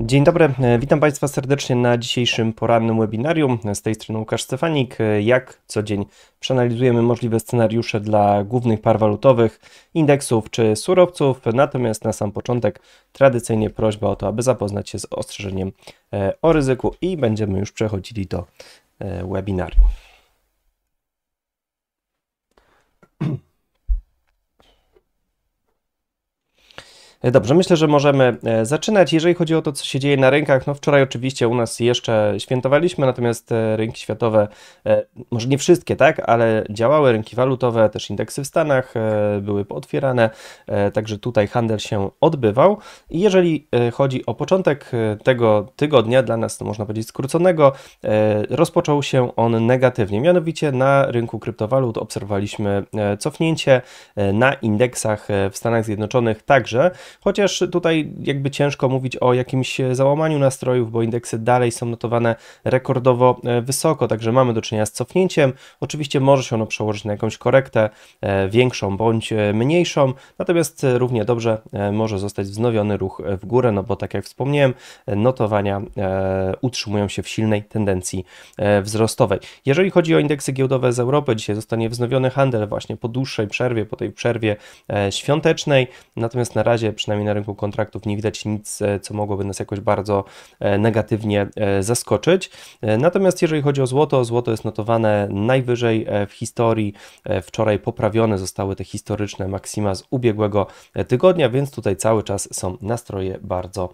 Dzień dobry, e, witam Państwa serdecznie na dzisiejszym porannym webinarium. Z tej strony Łukasz Stefanik. E, jak co dzień przeanalizujemy możliwe scenariusze dla głównych par walutowych, indeksów czy surowców. Natomiast na sam początek tradycyjnie prośba o to, aby zapoznać się z ostrzeżeniem e, o ryzyku i będziemy już przechodzili do webinarium. Dobrze, myślę, że możemy e, zaczynać. Jeżeli chodzi o to, co się dzieje na rynkach, no wczoraj oczywiście u nas jeszcze świętowaliśmy, natomiast e, rynki światowe, e, może nie wszystkie, tak, ale działały rynki walutowe, też indeksy w Stanach były pootwierane, także tutaj handel się odbywał. I jeżeli chodzi o początek tego tygodnia, dla nas to można powiedzieć skróconego, rozpoczął się on negatywnie. Mianowicie na rynku kryptowalut obserwowaliśmy cofnięcie na indeksach w Stanach Zjednoczonych także. Chociaż tutaj jakby ciężko mówić o jakimś e, załamaniu nastrojów, bo indeksy dalej są notowane rekordowo e, wysoko, także mamy do czynienia z cofnięciem. Oczywiście może się ono przełożyć na jakąś korektę e, większą bądź mniejszą, natomiast równie dobrze może zostać wznowiony ruch w górę, no bo tak jak wspomniałem, notowania utrzymują się w silnej tendencji wzrostowej. Jeżeli chodzi o indeksy giełdowe z Europy, dzisiaj zostanie wznowiony handel właśnie po dłuższej przerwie, po tej przerwie świątecznej, natomiast na razie przy przynajmniej na rynku kontraktów nie widać nic, e, co mogłoby nas jakoś bardzo e, negatywnie e, zaskoczyć. Natomiast jeżeli chodzi o złoto, złoto jest notowane najwyżej w historii. Wczoraj poprawione zostały te historyczne maksima z ubiegłego tygodnia, więc tutaj cały czas są nastroje bardzo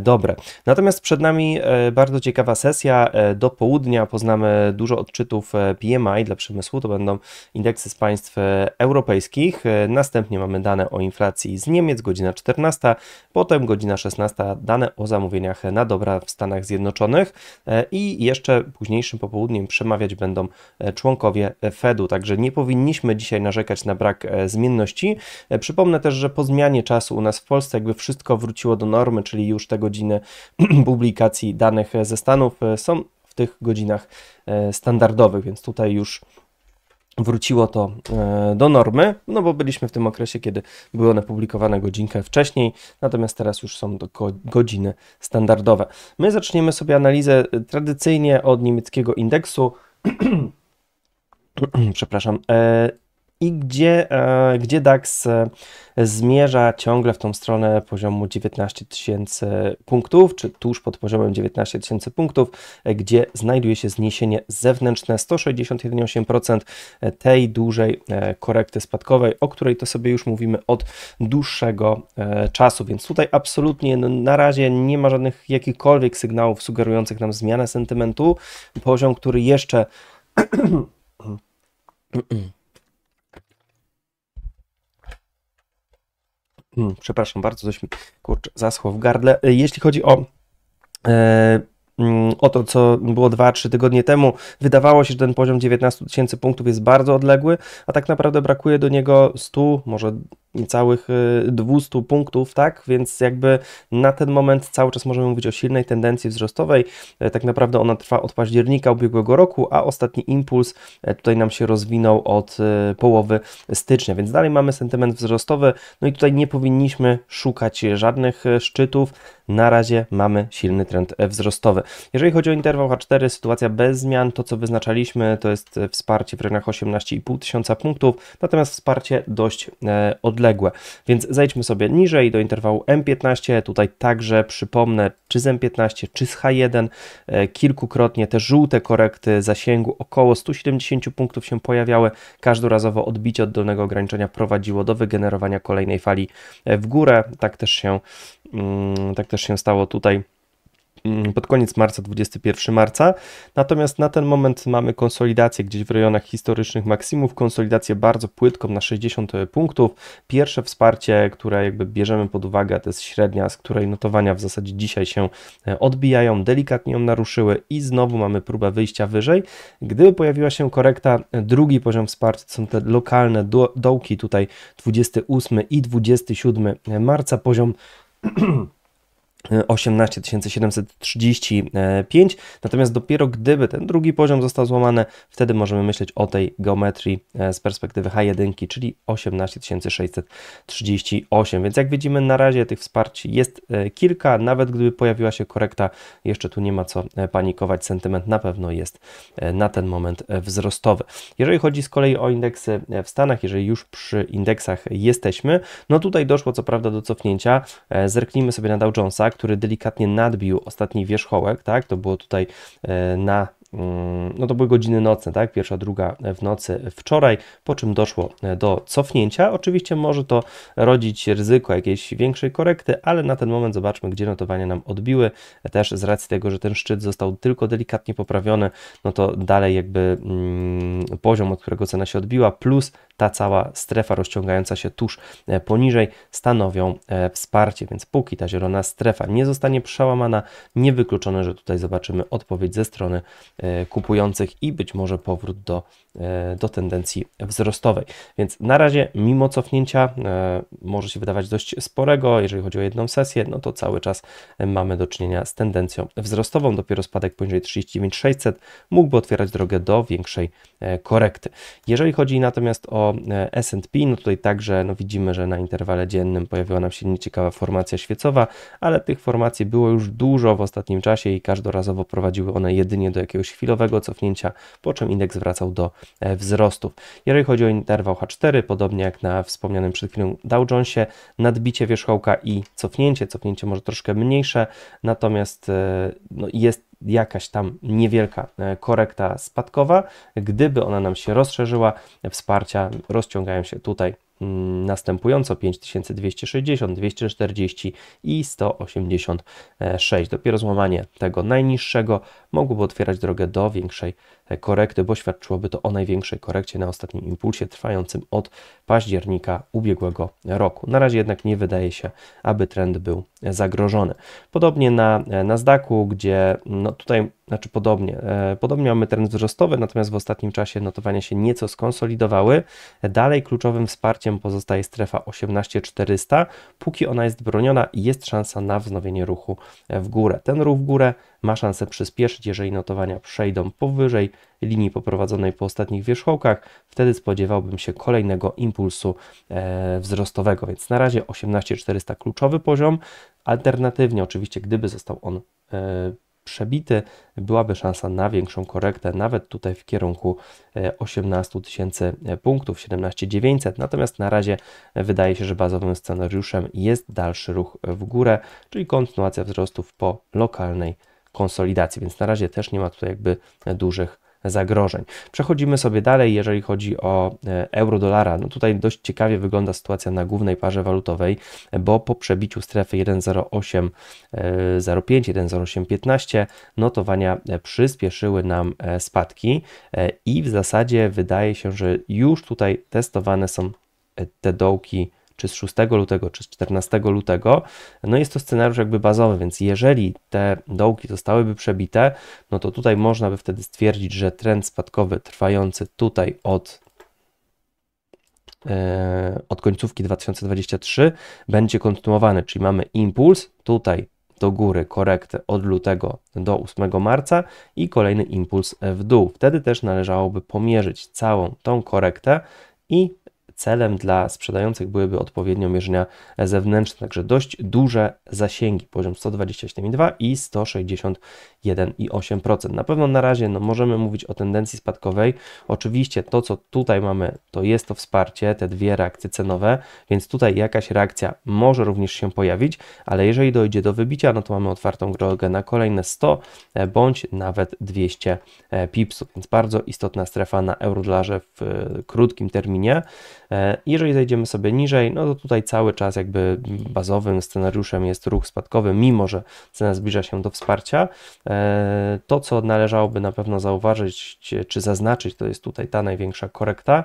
dobre. Natomiast przed nami bardzo ciekawa sesja. Do południa poznamy dużo odczytów PMI dla przemysłu, to będą indeksy z państw europejskich. Następnie mamy dane o inflacji z Niemiec, godzina 14, potem godzina 16 dane o zamówieniach na dobra w Stanach Zjednoczonych e, i jeszcze późniejszym popołudniem przemawiać będą e, członkowie Fedu, także nie powinniśmy dzisiaj narzekać na brak e, zmienności. Przypomnę też, że po zmianie czasu u nas w Polsce jakby wszystko wróciło do normy, czyli już te godziny publikacji danych ze Stanów są w tych godzinach standardowych, więc tutaj już wróciło to e, do normy, no bo byliśmy w tym okresie, kiedy były one publikowane godzinkę wcześniej, natomiast teraz już są to godziny standardowe. My zaczniemy sobie analizę e, tradycyjnie od niemieckiego indeksu, przepraszam, e, i gdzie, e, gdzie DAX e, zmierza ciągle w tą stronę poziomu 19 tysięcy punktów, czy tuż pod poziomem 19 tysięcy punktów, e, gdzie znajduje się zniesienie zewnętrzne 161,8% tej dużej korekty spadkowej, o której to sobie już mówimy od dłuższego czasu, więc tutaj absolutnie no, na razie nie ma żadnych jakichkolwiek sygnałów sugerujących nam zmianę sentymentu, poziom, który jeszcze Hmm, przepraszam bardzo, coś mi kurczę, zaschło w gardle. E, jeśli chodzi o e, mm, o to, co było 2-3 tygodnie temu, wydawało się, że ten poziom 19 tysięcy punktów jest bardzo odległy, a tak naprawdę brakuje do niego 100, może niecałych 200 y, punktów, tak? Więc jakby na ten moment cały czas możemy mówić o silnej tendencji wzrostowej. E, tak naprawdę ona trwa od października ubiegłego roku, a ostatni impuls e, tutaj nam się rozwinął od e, połowy stycznia, więc dalej mamy sentyment wzrostowy. No i tutaj nie powinniśmy szukać żadnych szczytów. Na razie mamy silny trend wzrostowy. Jeżeli chodzi o interwał H4, sytuacja bez zmian. To, co wyznaczaliśmy, to jest wsparcie w rynach 18,5 tysiąca punktów, natomiast wsparcie dość odległe odległe. Więc zejdźmy sobie niżej do interwału M15, tutaj także przypomnę, czy z M15, czy z H1, e, kilkukrotnie te żółte korekty zasięgu około 170 punktów się pojawiały, każdorazowo odbicie od dolnego ograniczenia prowadziło do wygenerowania kolejnej fali e, w górę, tak też się, mm, tak też się stało tutaj Mm, pod koniec marca, 21 marca. Natomiast na ten moment mamy konsolidację gdzieś w rejonach historycznych maksimów, konsolidację bardzo płytką na 60 e, punktów. Pierwsze wsparcie, które jakby bierzemy pod uwagę, to jest średnia, z której notowania w zasadzie dzisiaj się e, odbijają, delikatnie ją naruszyły i znowu mamy próbę wyjścia wyżej. Gdyby pojawiła się korekta, e, drugi poziom wsparcia są te lokalne dołki, tutaj 28 i 27 marca, poziom 18 735, natomiast dopiero gdyby ten drugi poziom został złamany, wtedy możemy myśleć o tej geometrii e, z perspektywy H1, czyli 18 638. Więc jak widzimy, na razie tych wsparć jest e, kilka, nawet gdyby pojawiła się korekta, jeszcze tu nie ma co e, panikować, sentyment na pewno jest na ten moment wzrostowy. Jeżeli chodzi z kolei o indeksy w Stanach, jeżeli już przy indeksach jesteśmy, no tutaj doszło co prawda do cofnięcia, zerknijmy sobie na Dow Jonesa, który delikatnie nadbił ostatni wierzchołek, tak, to było tutaj e, na mm, no to były godziny nocne, tak? Pierwsza, druga w nocy wczoraj, po czym doszło e, do cofnięcia. Oczywiście może to rodzić ryzyko jakiejś większej korekty, ale na ten moment zobaczmy, gdzie notowania nam odbiły. Też z racji tego, że ten szczyt został tylko delikatnie poprawiony, no to dalej jakby mm, poziom, od którego cena się odbiła, plus ta cała strefa rozciągająca się tuż e, poniżej stanowią e, wsparcie, więc póki ta zielona strefa nie zostanie przełamana, niewykluczone, że tutaj zobaczymy odpowiedź ze strony e, kupujących i być może powrót do, do tendencji wzrostowej. Więc na razie, mimo cofnięcia, może się wydawać dość sporego, jeżeli chodzi o jedną sesję, no to cały czas mamy do czynienia z tendencją wzrostową. Dopiero spadek poniżej 39600 mógłby otwierać drogę do większej korekty. Jeżeli chodzi natomiast o E, S&P, no tutaj także no widzimy, że na interwale dziennym pojawiła nam się nieciekawa formacja świecowa, ale tych formacji było już dużo w ostatnim czasie i każdorazowo prowadziły one jedynie do jakiegoś chwilowego cofnięcia, po czym indeks wracał do e, wzrostów. Jeżeli chodzi o interwał H4, podobnie jak na wspomnianym przed chwilą Dow Jonesie, nadbicie wierzchołka i cofnięcie, cofnięcie może troszkę mniejsze, natomiast e, no jest jakaś tam niewielka e, korekta spadkowa. Gdyby ona nam się rozszerzyła, wsparcia rozciągają się tutaj Mm, następująco 5260, 240 i 186. Dopiero złamanie tego najniższego mogłoby otwierać drogę do większej korekty, bo świadczyłoby to o największej korekcie na ostatnim impulsie trwającym od października ubiegłego roku. Na razie jednak nie wydaje się, aby trend był zagrożony. Podobnie na Nasdaqu, gdzie no tutaj, znaczy podobnie, e, podobnie mamy trend wzrostowy, natomiast w ostatnim czasie notowania się nieco skonsolidowały. Dalej kluczowym wsparciem 8 pozostaje strefa 18400. Póki ona jest broniona, jest szansa na wznowienie ruchu w górę. Ten ruch w górę ma szansę przyspieszyć, jeżeli notowania przejdą powyżej linii poprowadzonej po ostatnich wierzchołkach, wtedy spodziewałbym się kolejnego impulsu e, wzrostowego. Więc na razie 18400 kluczowy poziom. Alternatywnie, oczywiście, gdyby został on e, przebity, byłaby szansa na większą korektę, nawet tutaj w kierunku 18 e, tysięcy e, punktów, 17 900. Natomiast na razie e, wydaje się, że bazowym scenariuszem jest dalszy ruch w górę, czyli kontynuacja wzrostów po lokalnej konsolidacji, więc na razie też nie ma tutaj jakby dużych zagrożeń. Przechodzimy sobie dalej, jeżeli chodzi o e, euro-dolara. No tutaj dość ciekawie wygląda sytuacja na głównej parze walutowej, bo po przebiciu strefy 1,0805, 1,0815 e, notowania e, przyspieszyły nam spadki i w zasadzie wydaje się, że już tutaj testowane są te dołki czy z 6 lutego, czy z 14 lutego. No jest to scenariusz jakby bazowy, więc jeżeli te dołki zostałyby przebite, no to tutaj można by wtedy stwierdzić, że trend spadkowy trwający tutaj od e, od końcówki 2023 będzie kontynuowany, czyli mamy impuls tutaj do góry, korektę od lutego do 8 marca i kolejny impuls w dół. Wtedy też należałoby pomierzyć całą tą korektę i Celem dla sprzedających byłyby odpowiednio mierzenia zewnętrzne, także dość duże zasięgi, poziom 127,2 i 161,8%. Na pewno na razie no, możemy mówić o tendencji spadkowej. Oczywiście to, co tutaj mamy, to jest to wsparcie, te dwie reakcje cenowe, więc tutaj jakaś reakcja może również się pojawić, ale jeżeli dojdzie do wybicia, no to mamy otwartą drogę na kolejne 100 e, bądź nawet 200 e, pipsów, więc bardzo istotna strefa na eurodlarze w e, krótkim terminie. E, jeżeli zejdziemy sobie niżej, no to tutaj cały czas jakby bazowym scenariuszem jest ruch spadkowy, mimo że cena zbliża się do wsparcia. E, to, co należałoby na pewno zauważyć czy zaznaczyć, to jest tutaj ta największa korekta.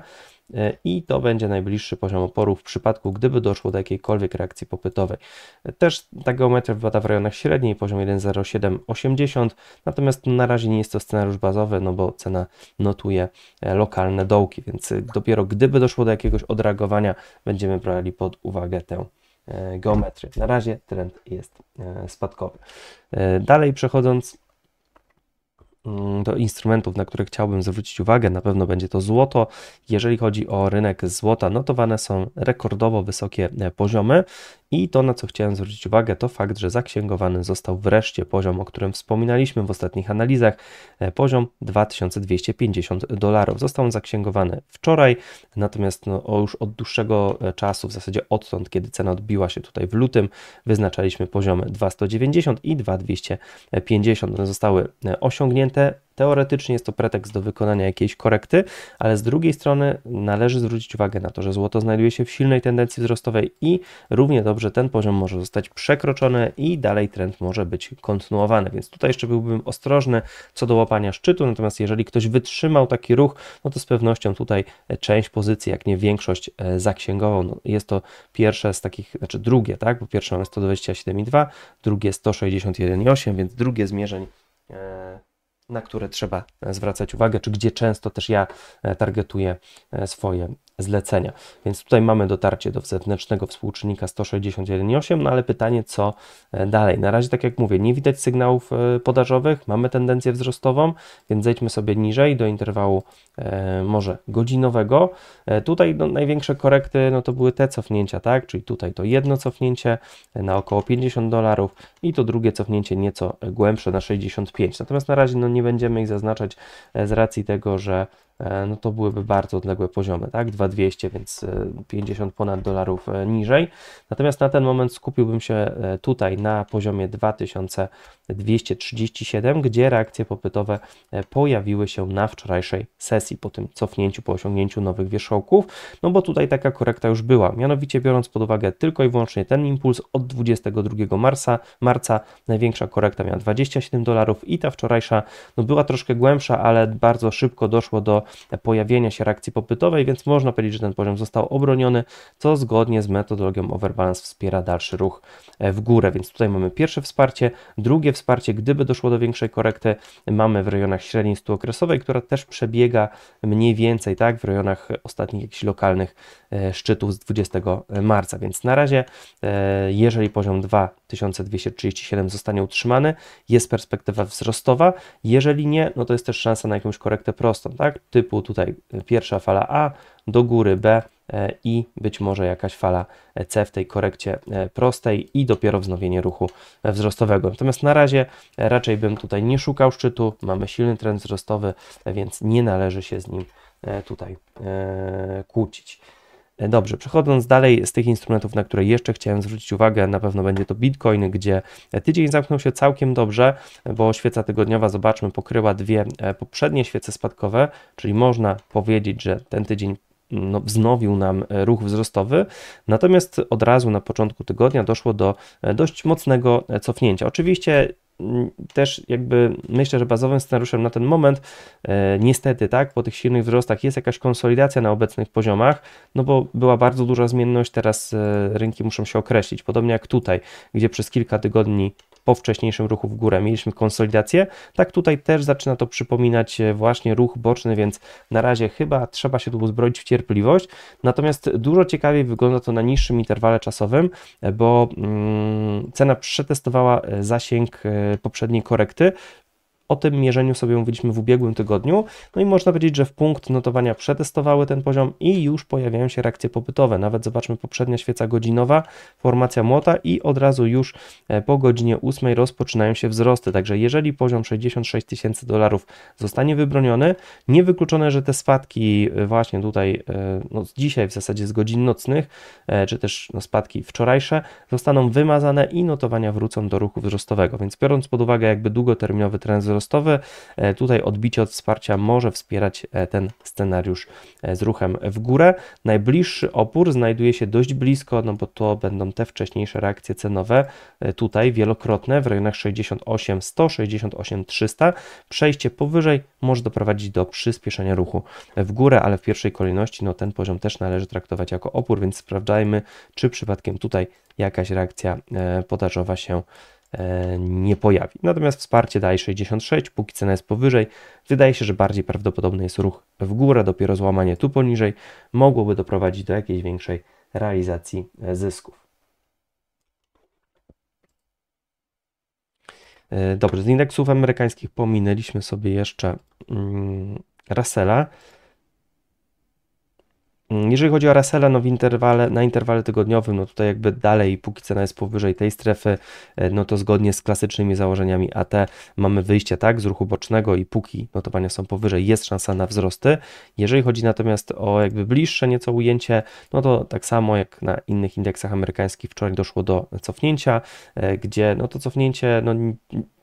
E, i to będzie najbliższy poziom oporu w przypadku, gdyby doszło do jakiejkolwiek reakcji popytowej. E, też ta geometria wypada w rejonach średniej, poziom 1,0780, natomiast na razie nie jest to scenariusz bazowy, no bo cena notuje e, lokalne dołki, więc dopiero gdyby doszło do jakiegoś odreagowania, będziemy brali pod uwagę tę geometrię. Na razie trend jest spadkowy. Dalej przechodząc do mm, instrumentów, na które chciałbym zwrócić uwagę, na pewno będzie to złoto. Jeżeli chodzi o rynek złota, notowane są rekordowo wysokie e, poziomy i to, na co chciałem zwrócić uwagę, to fakt, że zaksięgowany został wreszcie poziom, o którym wspominaliśmy w ostatnich analizach, e, poziom 2250 dolarów. Został on zaksięgowany wczoraj, natomiast no, już od dłuższego e, czasu, w zasadzie odtąd, kiedy cena odbiła się tutaj w lutym, wyznaczaliśmy poziomy 2190 i 2250. One zostały osiągnięte teoretycznie jest to pretekst do wykonania jakiejś korekty, ale z drugiej strony należy zwrócić uwagę na to, że złoto znajduje się w silnej tendencji wzrostowej i równie dobrze ten poziom może zostać przekroczony i dalej trend może być kontynuowany. Więc tutaj jeszcze byłbym ostrożny co do łapania szczytu, natomiast jeżeli ktoś wytrzymał taki ruch, no to z pewnością tutaj część pozycji, jak nie większość, e, zaksięgował. No jest to pierwsze z takich, znaczy drugie, tak? Bo pierwsze mamy 127,2, drugie 161,8, więc drugie zmierzeń e, na które trzeba e, zwracać uwagę, czy gdzie często też ja e, targetuję e, swoje zlecenia. Więc tutaj mamy dotarcie do zewnętrznego współczynnika 161,8, no ale pytanie co e, dalej. Na razie, tak jak mówię, nie widać sygnałów e, podażowych, mamy tendencję wzrostową, więc zejdźmy sobie niżej do interwału e, może godzinowego. Tutaj no, największe korekty no, to były te cofnięcia, tak? czyli tutaj to jedno cofnięcie na około 50 dolarów i to drugie cofnięcie nieco głębsze na 65. Natomiast na razie no, nie będziemy ich zaznaczać z racji tego, że E, no to byłyby bardzo odległe poziomy, tak? 2200, więc 50 e, ponad dolarów e, niżej. Natomiast na ten moment skupiłbym się tutaj na poziomie 2000 237, gdzie reakcje popytowe e, pojawiły się na wczorajszej sesji po tym cofnięciu, po osiągnięciu nowych wierzchołków, no bo tutaj taka korekta już była. Mianowicie biorąc pod uwagę tylko i wyłącznie ten impuls od 22 marca, marca największa korekta miała 27 dolarów i ta wczorajsza no była troszkę głębsza, ale bardzo szybko doszło do pojawienia się reakcji popytowej, więc można powiedzieć, że ten poziom został obroniony, co zgodnie z metodologią overbalance wspiera dalszy ruch e, w górę, więc tutaj mamy pierwsze wsparcie, drugie wsparcie, gdyby doszło do większej korekty, mamy w rejonach średniej stuokresowej, która też przebiega mniej więcej tak w rejonach ostatnich jakichś lokalnych e, szczytów z 20 marca. Więc na razie, e, jeżeli poziom 2237 zostanie utrzymany, jest perspektywa wzrostowa. Jeżeli nie, no to jest też szansa na jakąś korektę prostą, tak? Typu tutaj e, pierwsza fala A do góry B E, i być może jakaś fala C w tej korekcie e, prostej i dopiero wznowienie ruchu wzrostowego. Natomiast na razie raczej bym tutaj nie szukał szczytu, mamy silny trend wzrostowy, e, więc nie należy się z nim tutaj kłócić. Dobrze, przechodząc dalej z tych instrumentów, na które jeszcze chciałem zwrócić uwagę, na pewno będzie to Bitcoin, gdzie tydzień zamknął się całkiem dobrze, bo świeca tygodniowa, zobaczmy, pokryła dwie poprzednie świece spadkowe, czyli można powiedzieć, że ten tydzień no, wznowił nam e, ruch wzrostowy, natomiast od razu na początku tygodnia doszło do e, dość mocnego e, cofnięcia. Oczywiście też jakby myślę, że bazowym scenariuszem na ten moment, e, niestety, tak, po tych silnych wzrostach jest jakaś konsolidacja na obecnych poziomach, no bo była bardzo duża zmienność, teraz e, rynki muszą się określić. Podobnie jak tutaj, gdzie przez kilka tygodni po wcześniejszym ruchu w górę mieliśmy konsolidację, tak tutaj też zaczyna to przypominać e, właśnie ruch boczny, więc na razie chyba trzeba się tu uzbroić w cierpliwość. Natomiast dużo ciekawiej wygląda to na niższym interwale czasowym, bo mm, cena przetestowała zasięg poprzedniej korekty, o tym mierzeniu sobie mówiliśmy w ubiegłym tygodniu, no i można powiedzieć, że w punkt notowania przetestowały ten poziom i już pojawiają się reakcje popytowe. Nawet zobaczmy poprzednia świeca godzinowa, formacja młota i od razu już e, po godzinie 8 rozpoczynają się wzrosty. Także jeżeli poziom 66 tysięcy dolarów zostanie wybroniony, niewykluczone, że te spadki e, właśnie tutaj, e, no dzisiaj w zasadzie z godzin nocnych, czy też no spadki wczorajsze, zostaną wymazane i notowania wrócą do ruchu wzrostowego. Więc biorąc pod uwagę jakby długoterminowy trend wzrostu, wzrostowy. E, tutaj odbicie od wsparcia może wspierać e, ten scenariusz e, z ruchem w górę. Najbliższy opór znajduje się dość blisko, no bo to będą te wcześniejsze reakcje cenowe, tutaj wielokrotne w rejonach 68 100, 68 300. Przejście powyżej może doprowadzić do przyspieszenia ruchu w górę, ale w pierwszej kolejności no, ten poziom też należy traktować jako opór, więc sprawdzajmy, czy przypadkiem tutaj jakaś reakcja podażowa się E, nie pojawi. Natomiast wsparcie daje 66, póki cena jest powyżej. Wydaje się, że bardziej prawdopodobny jest ruch w górę, dopiero złamanie tu poniżej mogłoby doprowadzić do jakiejś większej realizacji zysków. E, dobrze, z indeksów amerykańskich pominęliśmy sobie jeszcze mm, Russella. Mm, jeżeli chodzi o Russella, no w interwale, na interwale tygodniowym, no tutaj jakby dalej, póki cena jest powyżej tej strefy, e, no to zgodnie z klasycznymi założeniami AT mamy wyjście tak z ruchu bocznego i póki notowania są powyżej, jest szansa na wzrosty. Jeżeli chodzi natomiast o jakby bliższe nieco ujęcie, no to tak samo jak na innych indeksach amerykańskich wczoraj doszło do cofnięcia, e, gdzie no to cofnięcie no,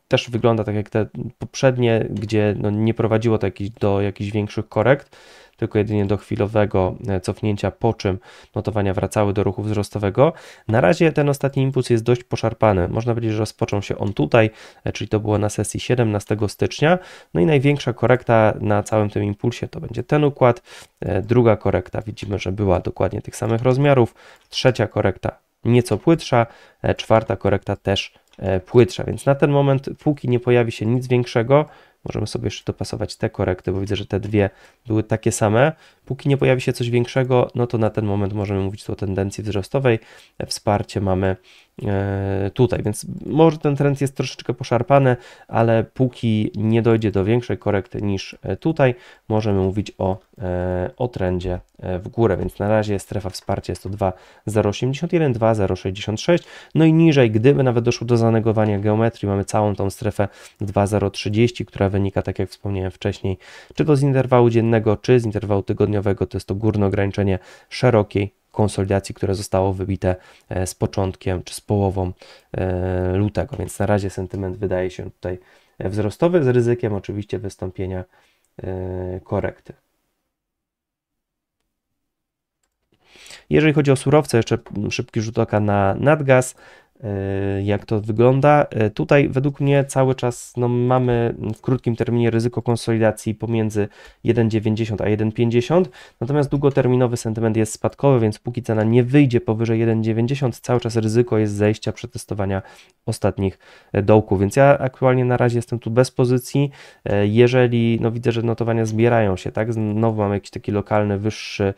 też wygląda tak jak te poprzednie, gdzie no nie prowadziło to jakich, do jakichś większych korekt tylko jedynie do chwilowego e, cofnięcia, po czym notowania wracały do ruchu wzrostowego. Na razie ten ostatni impuls jest dość poszarpany. Można powiedzieć, że rozpoczął się on tutaj, e, czyli to było na sesji 17 stycznia. No i największa korekta na całym tym impulsie to będzie ten układ. E, druga korekta widzimy, że była dokładnie tych samych rozmiarów. Trzecia korekta nieco płytsza, czwarta korekta też płytsza, więc na ten moment, póki nie pojawi się nic większego, Możemy sobie jeszcze dopasować te korekty, bo widzę, że te dwie były takie same. Póki nie pojawi się coś większego, no to na ten moment możemy mówić tu o tendencji wzrostowej. Wsparcie mamy E, tutaj, więc może ten trend jest troszeczkę poszarpany, ale póki nie dojdzie do większej korekty niż e, tutaj, możemy mówić o, e, o trendzie w górę, więc na razie strefa wsparcia jest to 2,081, 2,066, no i niżej, gdyby nawet doszło do zanegowania geometrii, mamy całą tą strefę 2,030, która wynika, tak jak wspomniałem wcześniej, czy to z interwału dziennego, czy z interwału tygodniowego, to jest to górne ograniczenie szerokiej konsolidacji, które zostało wybite e, z początkiem czy z połową e, lutego. Więc na razie sentyment wydaje się tutaj e, wzrostowy, z ryzykiem oczywiście wystąpienia korekty. Jeżeli chodzi o surowce, jeszcze szybki rzut oka na nadgaz. E, jak to wygląda. E, tutaj według mnie cały czas no, mamy w krótkim terminie ryzyko konsolidacji pomiędzy 1,90 a 1,50, natomiast długoterminowy sentyment jest spadkowy, więc póki cena nie wyjdzie powyżej 1,90, cały czas ryzyko jest zejścia, przetestowania ostatnich e, dołków, więc ja aktualnie na razie jestem tu bez pozycji, jeżeli no, widzę, że notowania zbierają się, tak, znowu mamy jakiś taki lokalny wyższy,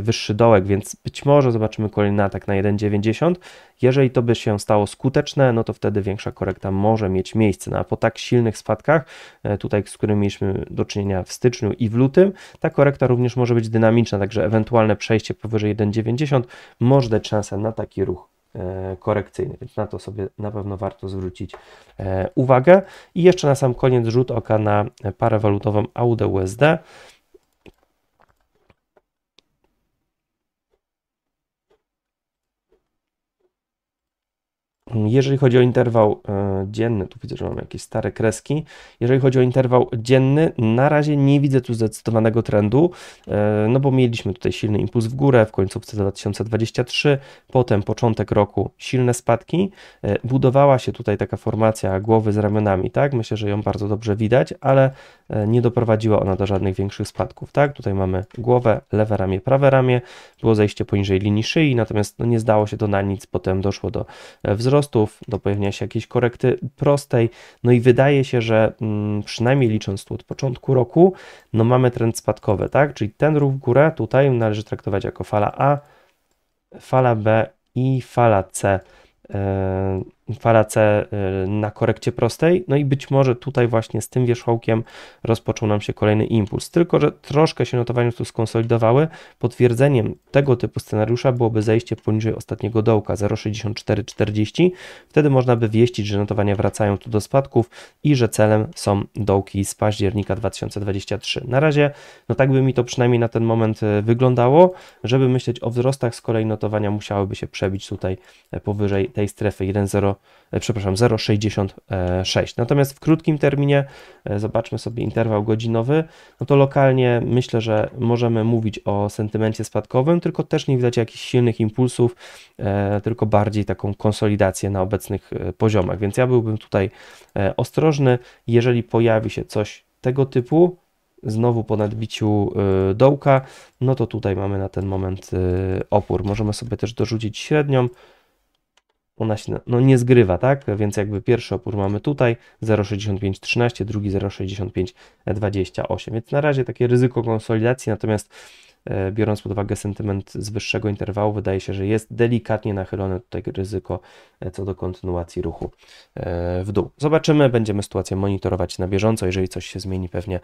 wyższy dołek, więc być może zobaczymy kolejny atak na 1,90, jeżeli to by by się stało skuteczne, no to wtedy większa korekta może mieć miejsce. No a po tak silnych spadkach, e, tutaj z którymi mieliśmy do czynienia w styczniu i w lutym, ta korekta również może być dynamiczna, także ewentualne przejście powyżej 1,90 może dać szansę na taki ruch e, korekcyjny, więc na to sobie na pewno warto zwrócić e, uwagę. I jeszcze na sam koniec rzut oka na parę walutową AUD USD. Mm, jeżeli chodzi o interwał e, dzienny, tu widzę, że mam jakieś stare kreski. Jeżeli chodzi o interwał dzienny, na razie nie widzę tu zdecydowanego trendu, e, no bo mieliśmy tutaj silny impuls w górę w końcówce 2023, potem początek roku silne spadki. E, budowała się tutaj taka formacja głowy z ramionami, tak? Myślę, że ją bardzo dobrze widać, ale nie doprowadziła ona do żadnych większych spadków, tak? Tutaj mamy głowę, lewe ramię, prawe ramię, było zejście poniżej linii szyi, natomiast no nie zdało się to na nic, potem doszło do wzrostu wzrostów, do pojawienia się jakiejś korekty prostej. No i wydaje się, że mm, przynajmniej licząc tu od początku roku, no mamy trend spadkowy, tak? Czyli ten ruch w górę tutaj należy traktować jako fala A, fala B i fala C e, fala y, na korekcie prostej, no i być może tutaj właśnie z tym wierzchołkiem rozpoczął nam się kolejny impuls. Tylko, że troszkę się notowania tu skonsolidowały. Potwierdzeniem tego typu scenariusza byłoby zejście poniżej ostatniego dołka 0,6440. Wtedy można by wieścić, że notowania wracają tu do spadków i że celem są dołki z października 2023. Na razie, no tak by mi to przynajmniej na ten moment y, wyglądało. Żeby myśleć o wzrostach, z kolei notowania musiałyby się przebić tutaj y, powyżej tej strefy 1,0 E, przepraszam, 0,66. Natomiast w krótkim terminie, e, zobaczmy sobie interwał godzinowy, no to lokalnie myślę, że możemy mówić o sentymencie spadkowym, tylko też nie widać jakichś silnych impulsów, e, tylko bardziej taką konsolidację na obecnych poziomach. Więc ja byłbym tutaj ostrożny, jeżeli pojawi się coś tego typu, znowu po nadbiciu dołka, no to tutaj mamy na ten moment opór. Możemy sobie też dorzucić średnią ona się no, nie zgrywa, tak? Więc jakby pierwszy opór mamy tutaj 0,6513, drugi 0,6528. Więc na razie takie ryzyko konsolidacji, natomiast E, biorąc pod uwagę sentyment z wyższego interwału, wydaje się, że jest delikatnie nachylone tutaj ryzyko e, co do kontynuacji ruchu e, w dół. Zobaczymy, będziemy sytuację monitorować na bieżąco. Jeżeli coś się zmieni, pewnie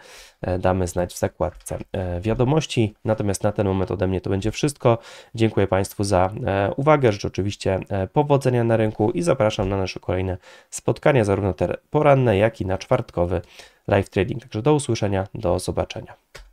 damy znać w zakładce wiadomości. Natomiast na ten moment ode mnie to będzie wszystko. Dziękuję Państwu za uwagę. Życzę oczywiście powodzenia na rynku i zapraszam na nasze kolejne spotkania, zarówno te poranne, jak i na czwartkowy live trading. Także do usłyszenia, do zobaczenia.